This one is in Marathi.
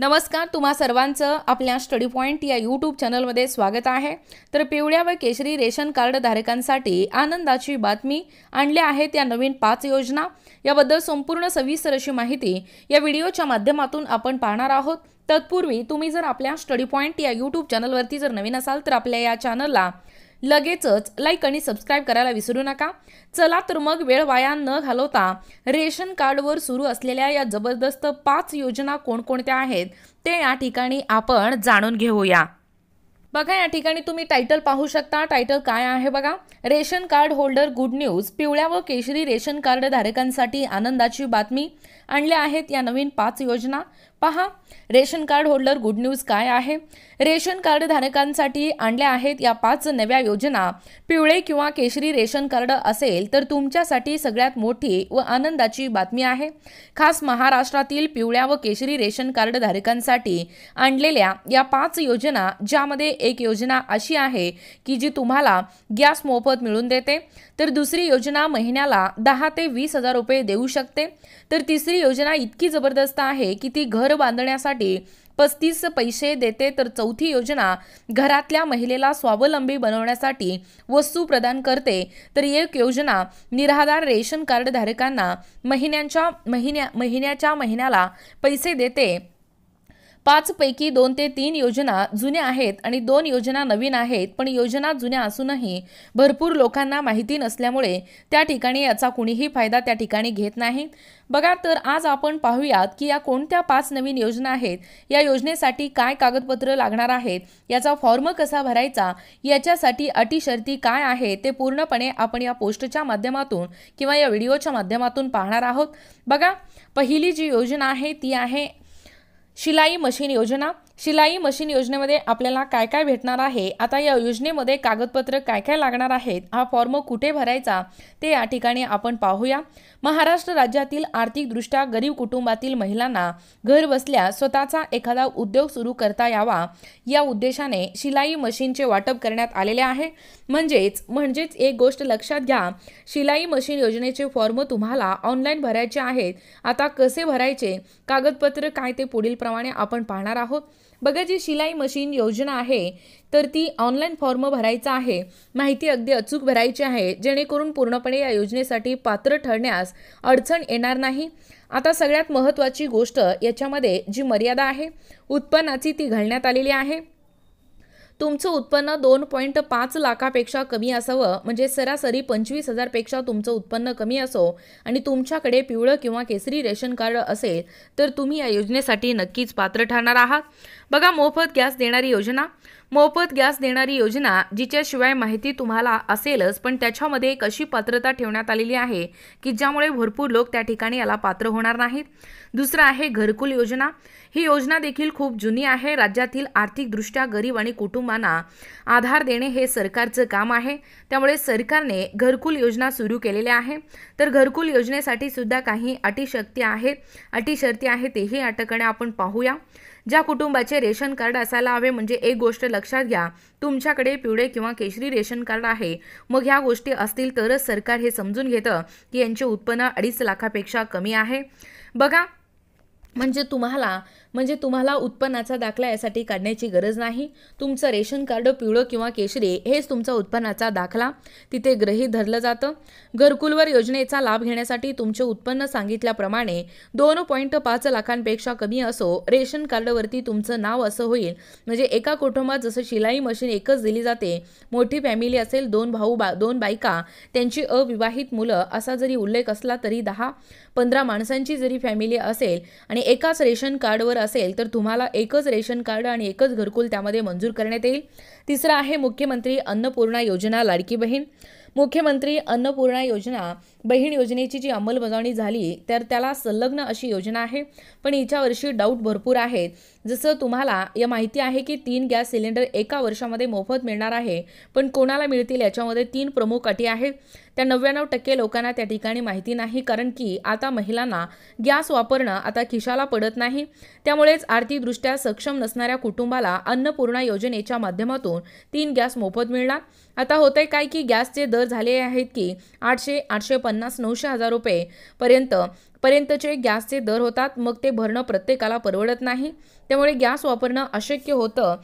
नमस्कार तुम्हा सर्वांचं आपल्या स्टडी पॉईंट या यूट्यूब चॅनलमध्ये स्वागत आहे तर पिवळ्या व केशरी रेशन कार्ड धारकांसाठी आनंदाची बातमी आणल्या आहेत या नवीन पाच योजना याबद्दल संपूर्ण सविस्तर अशी माहिती या व्हिडिओच्या माध्यमातून आपण पाहणार आहोत तत्पूर्वी तुम्ही जर आपल्या स्टडी पॉईंट या यूट्यूब चॅनलवरती जर नवीन असाल तर आपल्या या चॅनलला लगेचच लाईक आणि सबस्क्राईब करायला विसरू नका चला तर मग वेळ वाया न घालवता रेशन कार्डवर सुरू असलेल्या या जबरदस्त पाच योजना कोणकोणत्या आहेत ते या ठिकाणी आपण जाणून घेऊया बघा या ठिकाणी तुम्ही टायटल पाहू शकता टायटल काय आहे बघा ration card holder good news पिवळ्या व केशरी रेशन कार्ड धारकांसाठी आनंदाची बातमी आणल्या आहेत या नवीन पाच योजना पहा ration card holder good news काय आहे रेशन कार्ड धारकांसाठी आणल्या आहेत या पाच नव्या योजना पिवळे किंवा केशरी रेशन कार्ड असेल तर तुमच्यासाठी सगळ्यात मोठी व आनंदाची बातमी आहे खास महाराष्ट्रातील पिवळ्या व केशरी रेशन कार्ड धारकांसाठी आणलेल्या या पाच योजना ज्यामध्ये एक योजना अशी आहे की जी तुम्हाला गॅस मोफत मिळून देते तर दुसरी योजना महिन्याला दहा ते वीस हजार रुपये देऊ शकते तर तिसरी योजना इतकी जबरदस्त आहे की ती घर बांधण्यासाठी पस्तीस पैसे देते तर चौथी योजना घरातल्या महिलेला स्वावलंबी बनवण्यासाठी वस्तू प्रदान करते तर एक योजना निराधार रेशन कार्ड धारकांना महिन्यांच्या महिन्या महिन्याच्या महिन्याला पैसे देते पाचपैकी दोन ते तीन योजना जुन्या आहेत आणि दोन योजना नवीन आहेत पण योजना जुन्या असूनही भरपूर लोकांना माहिती नसल्यामुळे त्या ठिकाणी याचा कुणीही फायदा त्या ठिकाणी घेत नाही बघा तर आज आपण पाहूयात की या कोणत्या पाच नवीन योजना आहेत या योजनेसाठी काय कागदपत्र लागणार आहेत याचा फॉर्म कसा भरायचा याच्यासाठी अटी शर्ती काय आहे ते पूर्णपणे आपण या पोस्टच्या माध्यमातून किंवा या व्हिडिओच्या माध्यमातून पाहणार आहोत बघा पहिली जी योजना आहे ती आहे शिलाई मशीन योजना शिलाई मशीन योजनेमध्ये आपल्याला काय काय भेटणार आहे आता या योजनेमध्ये कागदपत्र काय काय लागणार आहेत हा फॉर्म कुठे भरायचा ते या ठिकाणी आपण पाहूया महाराष्ट्र राज्यातील आर्थिकदृष्ट्या गरीब कुटुंबातील महिलांना घर बसल्या स्वतःचा एखादा उद्योग सुरू करता यावा या उद्देशाने शिलाई मशीनचे वाटप करण्यात आलेले आहे म्हणजेच म्हणजेच एक गोष्ट लक्षात घ्या शिलाई मशीन योजनेचे फॉर्म तुम्हाला ऑनलाईन भरायचे आहेत आता कसे भरायचे कागदपत्र काय ते पुढीलप्रमाणे आपण पाहणार आहोत बघा जी शिलाई मशीन योजना आहे तर ती ऑनलाईन फॉर्म भरायचा आहे माहिती अगदी अचूक भरायची आहे जेणेकरून पूर्णपणे या योजनेसाठी पात्र ठरण्यास अडचण येणार नाही आता सगळ्यात महत्त्वाची गोष्ट याच्यामध्ये जी मर्यादा आहे उत्पन्नाची ती घालण्यात आलेली आहे तुमचं उत्पन्न दोन पॉईंट पाच लाखापेक्षा कमी असावं म्हणजे सरासरी पंचवीस हजारपेक्षा तुमचं उत्पन्न कमी असो आणि तुमच्याकडे पिवळं किंवा केसरी रेशन कार्ड असेल तर तुम्ही या योजनेसाठी नक्कीच पात्र ठरणार आहात बघा मोफत गॅस देणारी योजना मोफत गॅस देणारी योजना जिच्याशिवाय माहिती तुम्हाला असेलच पण त्याच्यामध्ये एक अशी पात्रता ठेवण्यात आलेली आहे की ज्यामुळे भरपूर लोक त्या ठिकाणी याला पात्र होणार नाहीत दुसरं आहे घरकुल योजना ही योजना देखील खूप जुनी आहे राज्यातील आर्थिकदृष्ट्या गरीब आणि कुटुंबांना आधार देणे हे सरकारचं काम आहे त्यामुळे सरकारने घरकुल योजना सुरू केलेल्या आहे तर घरकुल योजनेसाठी सुद्धा काही अटीशक्ती आहेत अटीशर्ती आहेत तेही अटकणे आपण पाहूया ज्या कुटुंबाचे रेशन कार्ड असायला हवे म्हणजे एक गोष्ट लक्षात घ्या तुमच्याकडे पिवळे किंवा केशरी रेशन कार्ड आहे मग ह्या गोष्टी असतील तरच सरकार हे समजून घेतं की यांचे उत्पन्न अडीच लाखापेक्षा कमी आहे बघा म्हणजे तुम्हाला म्हणजे तुम्हाला उत्पन्नाचा दाखला यासाठी काढण्याची गरज नाही तुमचं रेशन कार्ड पिवळं किंवा केशरी हेच तुमचा उत्पन्नाचा दाखला तिथे ग्रही धरलं जातं घरकुलवर योजनेचा लाभ घेण्यासाठी तुमचे उत्पन्न सांगितल्याप्रमाणे दोन पॉईंट पाच लाखांपेक्षा कमी असो रेशन कार्डवरती तुमचं नाव असं होईल म्हणजे एका कुटुंबात जसं शिलाई मशीन एकच दिली जाते मोठी फॅमिली असेल दोन भाऊ बा दोन बायका त्यांची अविवाहित मुलं असा जरी उल्लेख असला तरी दहा पंधरा माणसांची जरी फॅमिली असेल आणि एकाच रेशन कार्डवर असेल तर तुम्हाला एकच रेशन कार्ड आणि एकच घरकुल त्यामध्ये मंजूर करण्यात येईल तिसरा आहे मुख्यमंत्री अन्नपूर्णा योजना लाडकी बहीण मुख्यमंत्री अन्नपूर्णा योजना बहीण योजनेची जी अंमलबजावणी झाली तर त्याला संलग्न अशी योजना आहे पण हिच्या वर्षी डाऊट भरपूर आहेत जसं तुम्हाला या माहिती आहे की तीन गॅस सिलेंडर एका वर्षामध्ये मोफत मिळणार आहे पण कोणाला मिळतील याच्यामध्ये तीन प्रमुख अटी आहेत त्या नव्याण्णव टक्के लोकांना त्या ठिकाणी माहिती नाही कारण की आता महिलांना गॅस वापरणं आता खिशाला पडत नाही त्यामुळेच आर्थिकदृष्ट्या सक्षम नसणाऱ्या कुटुंबाला अन्नपूर्णा योजनेच्या माध्यमातून तीन गॅस मोफत मिळणार आता होतंय काय की गॅसचे दर झाले आहेत की आठशे आठशे पन्नास नऊशे हजार रुपये पर्यंत पर्यंतचे गॅसचे दर होतात मग ते भरणं प्रत्येकाला परवडत नाही त्यामुळे गॅस वापरणं अशक्य होतं